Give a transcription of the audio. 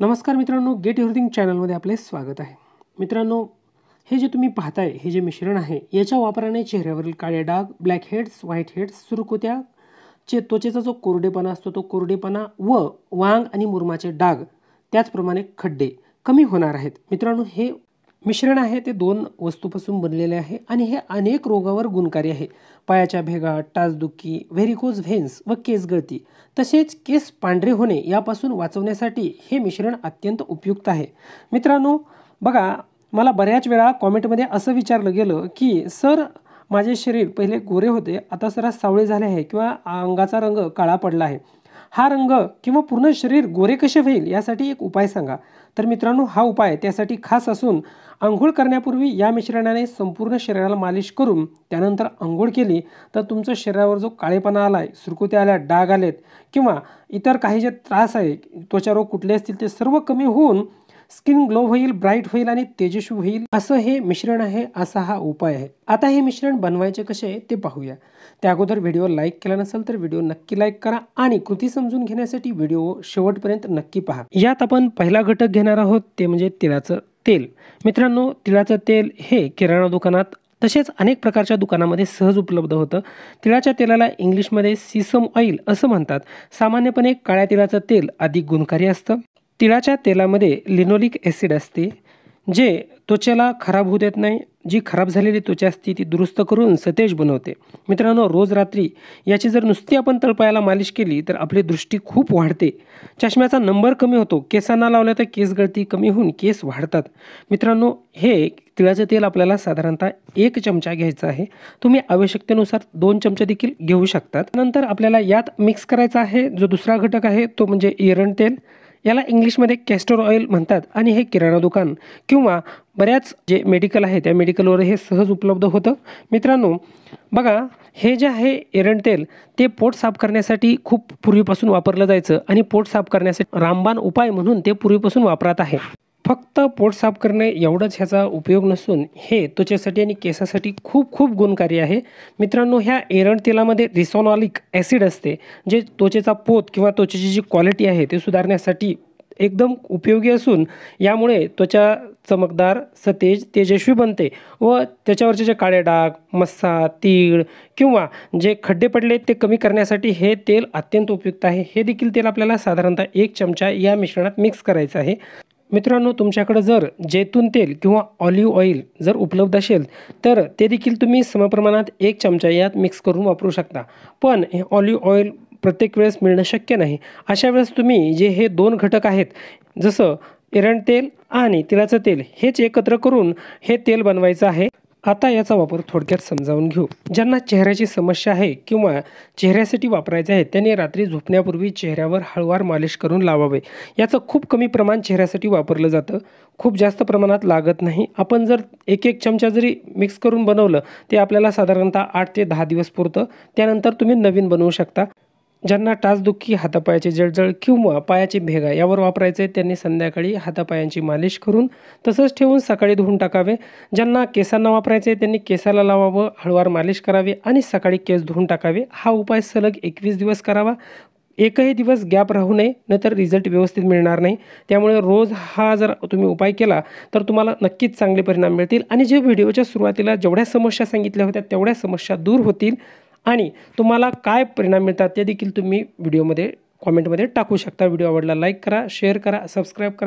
नमस्कार मित्रांनो गेट एव्हर्थिंग चॅनलमध्ये आपले स्वागत आहे मित्रांनो हे जे तुम्ही पाहताय हे जे मिश्रण आहे याच्या वापराने चेहऱ्यावरील काळे डाग ब्लॅक हेड्स व्हाईट हेड्स सुरकुत्या चे त्वचेचा जो कोरडेपणा असतो तो कोरडेपणा व वांग आणि मुरमाचे डाग त्याचप्रमाणे खड्डे कमी होणार आहेत मित्रांनो हे मिश्रण आहे ते दोन वस्तूपासून बनलेले आहे आणि हे अनेक रोगावर गुणकारी आहे पायाच्या भेगा टाचदुखी व्हेरिकोज व्हेन्स व केस गळती तसेच केस पांढरे होणे यापासून वाचवण्यासाठी हे मिश्रण अत्यंत उपयुक्त आहे मित्रांनो बघा मला बऱ्याच वेळा कॉमेंटमध्ये असं विचारलं गेलं की सर माझे शरीर पहिले गोरे होते आता सरा सावळे झाले आहे किंवा अंगाचा रंग काळा पडला आहे हा रंग किंवा पूर्ण शरीर गोरे कसे होईल यासाठी एक उपाय सांगा तर मित्रांनो हा उपाय त्यासाठी खास असून आंघोळ करण्यापूर्वी या मिश्रणाने संपूर्ण शरीराला मालिश करून त्यानंतर आंघोळ केली तर तुमचं शरीरावर जो काळेपणा आला आहे सुरकुत्या आल्या डाग आलेत किंवा इतर काही जे त्रास आहे त्वचारोग कुठले असतील ते सर्व कमी होऊन स्किन ग्लो होईल ब्राईट होईल आणि तेजस्वी होईल असं हे मिश्रण आहे असा हा उपाय आहे आता हे मिश्रण बनवायचे कसे ते पाहूया त्या अगोदर व्हिडिओ लाईक केला नसेल तर व्हिडिओ नक्की लाईक करा आणि कृती समजून घेण्यासाठी व्हिडिओ शेवटपर्यंत नक्की पहा यात आपण पहिला घटक घेणार आहोत ते म्हणजे तिळाचं तेल मित्रांनो तिळाचं तेल हे किराणा दुकानात तसेच अनेक प्रकारच्या दुकानामध्ये सहज उपलब्ध होतं तिळाच्या तेलाला इंग्लिशमध्ये सिसम ऑइल असं म्हणतात सामान्यपणे काळ्या तिळाचं तेल अधिक गुणकारी असतं तिळाच्या तेलामध्ये लिनोलिक ॲसिड असते जे त्वचेला खराब होऊ देत नाही जी खराब झालेली त्वचा असते ती दुरुस्त करून सतेज बनवते मित्रांनो रोज रात्री याची जर नुसती आपण तळपायाला मालिश केली तर आपली दृष्टी खूप वाढते चष्म्याचा नंबर कमी होतो केसांना लावल्या तर केस गळती कमी होऊन केस वाढतात मित्रांनो हे तिळाचं तेल आपल्याला साधारणतः एक चमचा घ्यायचा आहे तुम्ही आवश्यकतेनुसार दोन चमचे देखील घेऊ शकतात नंतर आपल्याला यात मिक्स करायचा आहे जो दुसरा घटक आहे तो म्हणजे एरण तेल याला इंग्लिशमध्ये कॅस्टर ऑइल म्हणतात आणि हे किराणा दुकान किंवा बऱ्याच जे मेडिकल आहे त्या मेडिकलवर हे सहज उपलब्ध होतं मित्रांनो बघा हे जे आहे एरंड तेल ते पोट साफ करण्यासाठी खूप पूर्वीपासून वापरलं जायचं आणि पोट साफ करण्यासाठी रामबाण उपाय म्हणून ते पूर्वीपासून वापरात आहे फक्त पोट साफ करणे एवढंच ह्याचा उपयोग नसून हे त्वचेसाठी आणि केसासाठी खूप खूप गुणकारी आहे मित्रांनो ह्या एरंड तेलामध्ये रिसॉनॉलिक ॲसिड असते जे त्वचेचा पोत किंवा त्वचेची जी क्वालिटी आहे ते सुधारण्यासाठी एकदम उपयोगी असून यामुळे त्वचा चमकदार सतेज तेजस्वी बनते व त्याच्यावरचे जे काळे डाग मस्सा तीळ किंवा जे खड्डे पडले ते कमी करण्यासाठी हे तेल अत्यंत उपयुक्त आहे हे देखील तेल आपल्याला साधारणतः एक चमचा या मिश्रणात मिक्स करायचं आहे मित्रांनो तुमच्याकडं जर जैतून तेल किंवा ऑलिव्ह ऑइल जर उपलब्ध असेल तर ते देखील तुम्ही समप्रमाणात एक चमचा यात मिक्स करून वापरू शकता पण हे ऑलिव्ह ऑइल प्रत्येक वेळेस मिळणं शक्य नाही अशा वेळेस तुम्ही जे हे दोन घटक आहेत जसं एरण तेल आणि तिळाचं तेल हेच एकत्र करून हे तेल बनवायचं आहे आता याचा वापर थोडक्यात समजावून घेऊ ज्यांना चेहऱ्याची समस्या आहे किंवा चेहऱ्यासाठी वापरायचे आहे त्यांनी रात्री झोपण्यापूर्वी चेहऱ्यावर हळवार मालिश करून लावावे याचं खूप कमी प्रमाण चेहऱ्यासाठी वापरलं जातं खूप जास्त प्रमाणात लागत नाही आपण जर एक एक चमचा जरी मिक्स करून बनवलं ते आपल्याला साधारणतः आठ ते दहा दिवस पुरतं त्यानंतर तुम्ही नवीन बनवू शकता ज्यांना टाचदुखी हातापायाचे जळजळ किंवा पायाचे भेगा यावर वापरायचे त्यांनी संध्याकाळी हातापायांची मालिश करून तसंच ठेवून सकाळी धुवून टाकावे ज्यांना केसांना वापरायचे त्यांनी केसाला लावावं हळवार मालिश करावी आणि सकाळी केस धुवून टाकावे हा उपाय सलग एकवीस दिवस करावा एकही दिवस गॅप राहू नये नंतर रिझल्ट व्यवस्थित मिळणार नाही त्यामुळे रोज हा जर तुम्ही उपाय केला तर तुम्हाला नक्कीच चांगले परिणाम मिळतील आणि जे व्हिडिओच्या सुरुवातीला जेवढ्या समस्या सांगितल्या होत्या तेवढ्या समस्या दूर होतील आणि तुम्हाला काय परिणाम मिळतात ते देखील तुम्ही व्हिडिओमध्ये कॉमेंटमध्ये टाकू शकता व्हिडिओ आवडला लाईक करा शेअर करा सबस्क्राईब करा